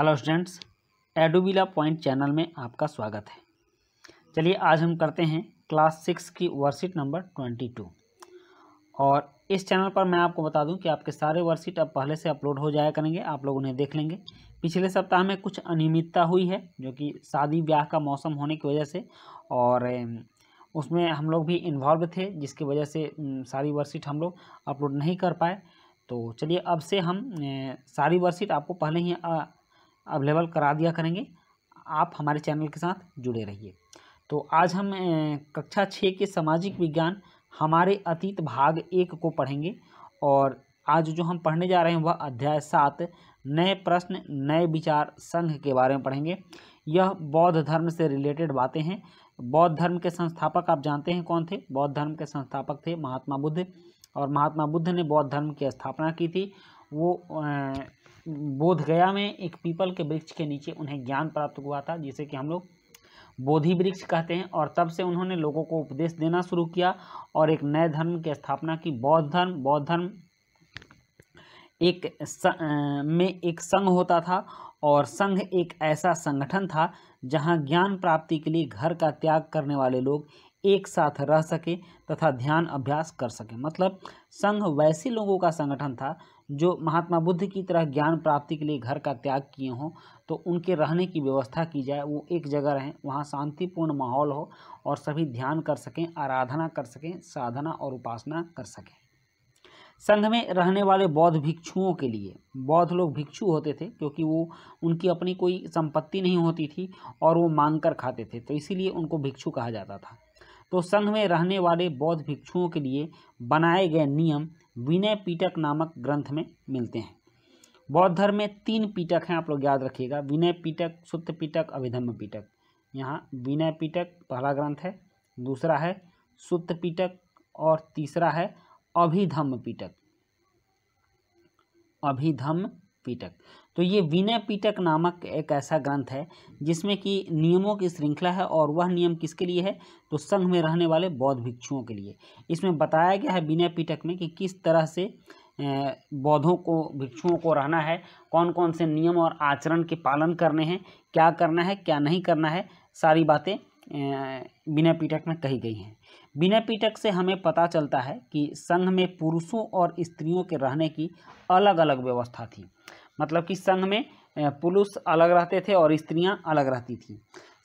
hello students एडोबिला point channel में आपका स्वागत है चलिए आज हम करते हैं क्लास सिक्स की वर्कशीट नंबर ट्वेंटी टू और इस चैनल पर मैं आपको बता दूं कि आपके सारे वर्कशीट अब पहले से अपलोड हो जाया करेंगे आप लोग उन्हें देख लेंगे पिछले सप्ताह में कुछ अनियमितता हुई है जो कि शादी ब्याह का मौसम होने की वजह से और उसमें हम लोग भी इन्वॉल्व थे जिसकी वजह से सारी वर्कशीट हम लोग अपलोड नहीं कर पाए तो चलिए अब से हम सारी वर्कशीट आपको पहले ही अवेलेबल करा दिया करेंगे आप हमारे चैनल के साथ जुड़े रहिए तो आज हम कक्षा छः के सामाजिक विज्ञान हमारे अतीत भाग एक को पढ़ेंगे और आज जो हम पढ़ने जा रहे हैं वह अध्याय सात नए प्रश्न नए विचार संघ के बारे में पढ़ेंगे यह बौद्ध धर्म से रिलेटेड बातें हैं बौद्ध धर्म के संस्थापक आप जानते हैं कौन थे बौद्ध धर्म के संस्थापक थे महात्मा बुद्ध और महात्मा बुद्ध ने बौद्ध धर्म की स्थापना की थी वो बोधगया में एक पीपल के वृक्ष के नीचे उन्हें ज्ञान प्राप्त हुआ था जिसे कि हम लोग बोधि वृक्ष कहते हैं और तब से उन्होंने लोगों को उपदेश देना शुरू किया और एक नए धर्म की स्थापना की बौद्ध धर्म बौद्ध धर्म एक स, आ, में एक संघ होता था और संघ एक ऐसा संगठन था जहां ज्ञान प्राप्ति के लिए घर का त्याग करने वाले लोग एक साथ रह सके तथा ध्यान अभ्यास कर सके मतलब संघ वैसे लोगों का संगठन था जो महात्मा बुद्ध की तरह ज्ञान प्राप्ति के लिए घर का त्याग किए हों तो उनके रहने की व्यवस्था की जाए वो एक जगह रहें वहाँ शांतिपूर्ण माहौल हो और सभी ध्यान कर सकें आराधना कर सकें साधना और उपासना कर सकें संघ में रहने वाले बौद्ध भिक्षुओं के लिए बौद्ध लोग भिक्षु होते थे क्योंकि वो उनकी अपनी कोई संपत्ति नहीं होती थी और वो मांग कर खाते थे तो इसीलिए उनको भिक्षु कहा जाता था तो संघ में रहने वाले बौद्ध भिक्षुओं के लिए बनाए गए नियम विनय पीटक नामक ग्रंथ में मिलते हैं बौद्ध धर्म में तीन पीटक हैं आप लोग याद रखिएगा विनय पीटक सुत्त पीटक अभिधम्म पीटक यहाँ विनय पीटक पहला ग्रंथ है दूसरा है सुत्त पीटक और तीसरा है अभिधम्म पीटक अभिधम्म पीटक तो ये विनय पीटक नामक एक ऐसा ग्रंथ है जिसमें कि नियमों की श्रृंखला है और वह नियम किसके लिए है तो संघ में रहने वाले बौद्ध भिक्षुओं के लिए इसमें बताया गया है विनय पीटक में कि किस तरह से बौद्धों को भिक्षुओं को रहना है कौन कौन से नियम और आचरण के पालन करने हैं क्या करना है क्या नहीं करना है सारी बातें विनय पीटक में कही गई हैं बिना पीटक से हमें पता चलता है कि संघ में पुरुषों और स्त्रियों के रहने की अलग अलग व्यवस्था थी मतलब कि संघ में पुरुष अलग रहते थे और स्त्रियां अलग रहती थी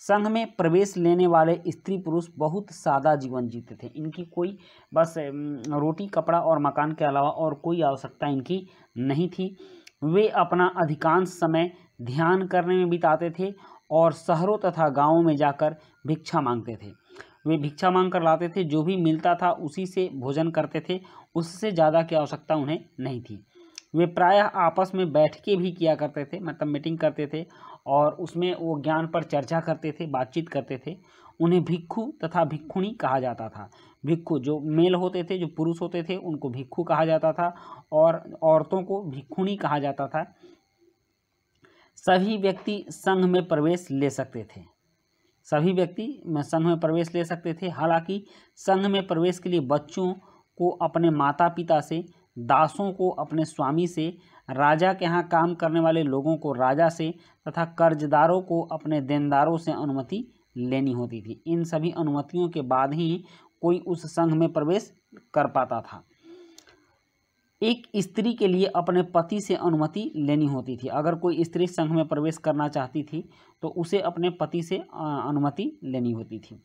संघ में प्रवेश लेने वाले स्त्री पुरुष बहुत सादा जीवन जीते थे इनकी कोई बस रोटी कपड़ा और मकान के अलावा और कोई आवश्यकता इनकी नहीं थी वे अपना अधिकांश समय ध्यान करने में बिताते थे और शहरों तथा गांवों में जाकर भिक्षा मांगते थे वे भिक्षा मांग कर लाते थे जो भी मिलता था उसी से भोजन करते थे उससे ज़्यादा की आवश्यकता उन्हें नहीं थी वे प्रायः आपस में बैठ के भी किया करते थे मतलब मीटिंग करते थे और उसमें वो ज्ञान पर चर्चा करते थे बातचीत करते थे उन्हें भिक्खु तथा भिक्खुणी कहा जाता था भिक्खु जो मेल होते थे जो पुरुष होते थे उनको भिक्खु कहा जाता था और औरतों को भिक्खुणी कहा जाता था सभी व्यक्ति संघ में प्रवेश ले सकते थे सभी व्यक्ति संघ में प्रवेश ले सकते थे हालांकि संघ में प्रवेश के लिए बच्चों को अपने माता पिता से दासों को अपने स्वामी से राजा के यहाँ काम करने वाले लोगों को राजा से तथा कर्जदारों को अपने देनदारों से अनुमति लेनी होती थी इन सभी अनुमतियों के बाद ही कोई उस संघ में प्रवेश कर पाता था एक स्त्री के लिए अपने पति से अनुमति लेनी होती थी अगर कोई स्त्री संघ में प्रवेश करना चाहती थी तो उसे अपने पति से अनुमति लेनी होती थी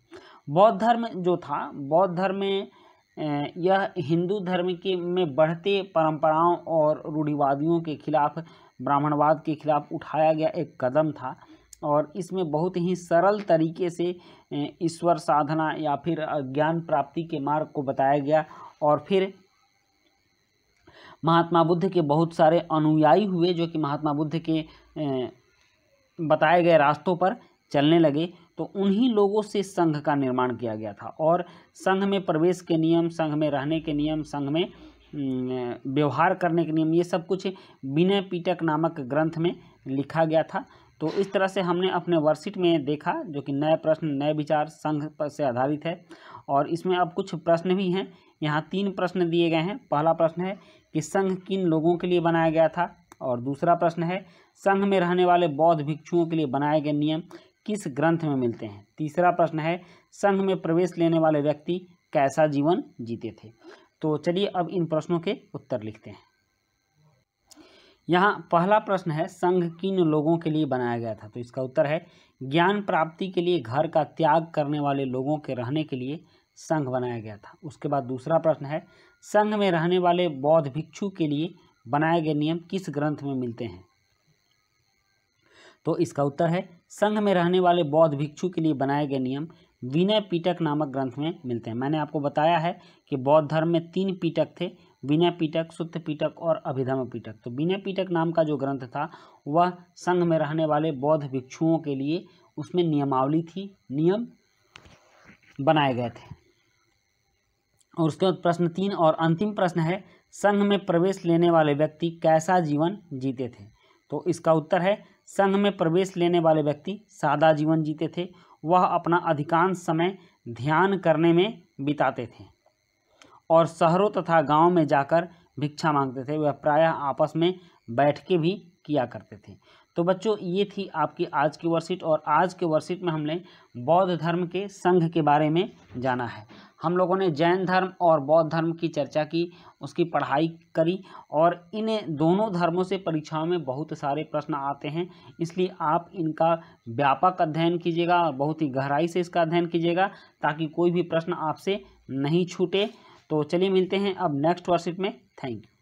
बौद्ध धर्म जो था बौद्ध धर्म में यह हिंदू धर्म के में बढ़ते परंपराओं और रूढ़िवादियों के खिलाफ ब्राह्मणवाद के खिलाफ उठाया गया एक कदम था और इसमें बहुत ही सरल तरीके से ईश्वर साधना या फिर ज्ञान प्राप्ति के मार्ग को बताया गया और फिर महात्मा बुद्ध के बहुत सारे अनुयायी हुए जो कि महात्मा बुद्ध के बताए गए रास्तों पर चलने लगे तो उन्हीं लोगों से संघ का निर्माण किया गया था और संघ में प्रवेश के नियम संघ में रहने के नियम संघ में व्यवहार करने के नियम ये सब कुछ विनय पीटक नामक ग्रंथ में लिखा गया था तो इस तरह से हमने अपने वर्कशीट में देखा जो कि नए प्रश्न नए विचार संघ पर से आधारित है और इसमें अब कुछ प्रश्न भी हैं यहाँ तीन प्रश्न दिए गए हैं पहला प्रश्न है कि संघ किन लोगों के लिए बनाया गया था और दूसरा प्रश्न है संघ में रहने वाले बौद्ध भिक्षुओं के लिए बनाए गए नियम किस ग्रंथ में मिलते हैं तीसरा प्रश्न है संघ में प्रवेश लेने वाले व्यक्ति कैसा जीवन जीते थे तो चलिए अब इन प्रश्नों के उत्तर लिखते हैं यहाँ पहला प्रश्न है संघ किन लोगों के लिए बनाया गया था तो इसका उत्तर है ज्ञान प्राप्ति के लिए घर का त्याग करने वाले लोगों के रहने के लिए संघ बनाया गया था उसके बाद दूसरा प्रश्न है संघ में रहने वाले बौद्ध भिक्षु के लिए बनाए गए नियम किस ग्रंथ में मिलते हैं तो इसका उत्तर है संघ में रहने वाले बौद्ध भिक्षु के लिए बनाए गए नियम विनय पीटक नामक ग्रंथ में मिलते हैं मैंने आपको बताया है कि बौद्ध धर्म में तीन पीटक थे विनय पीटक शुद्ध पीटक और अभिधर्म पीटक तो विनय पीटक नाम का जो ग्रंथ था वह संघ में रहने वाले बौद्ध भिक्षुओं के लिए उसमें नियमावली थी नियम बनाए गए थे और उसके बाद प्रश्न तीन और अंतिम प्रश्न है संघ में प्रवेश लेने वाले व्यक्ति कैसा जीवन जीते थे तो इसका उत्तर है संघ में प्रवेश लेने वाले व्यक्ति सादा जीवन जीते थे वह अपना अधिकांश समय ध्यान करने में बिताते थे और शहरों तथा गांव में जाकर भिक्षा मांगते थे वह प्रायः आपस में बैठ के भी किया करते थे तो बच्चों ये थी आपकी आज की वर्षिट और आज के वर्षिट में हमने बौद्ध धर्म के संघ के बारे में जाना है हम लोगों ने जैन धर्म और बौद्ध धर्म की चर्चा की उसकी पढ़ाई करी और इन दोनों धर्मों से परीक्षाओं में बहुत सारे प्रश्न आते हैं इसलिए आप इनका व्यापक अध्ययन कीजिएगा और बहुत ही गहराई से इसका अध्ययन कीजिएगा ताकि कोई भी प्रश्न आपसे नहीं छूटे तो चलिए मिलते हैं अब नेक्स्ट वर्षिप में थैंक यू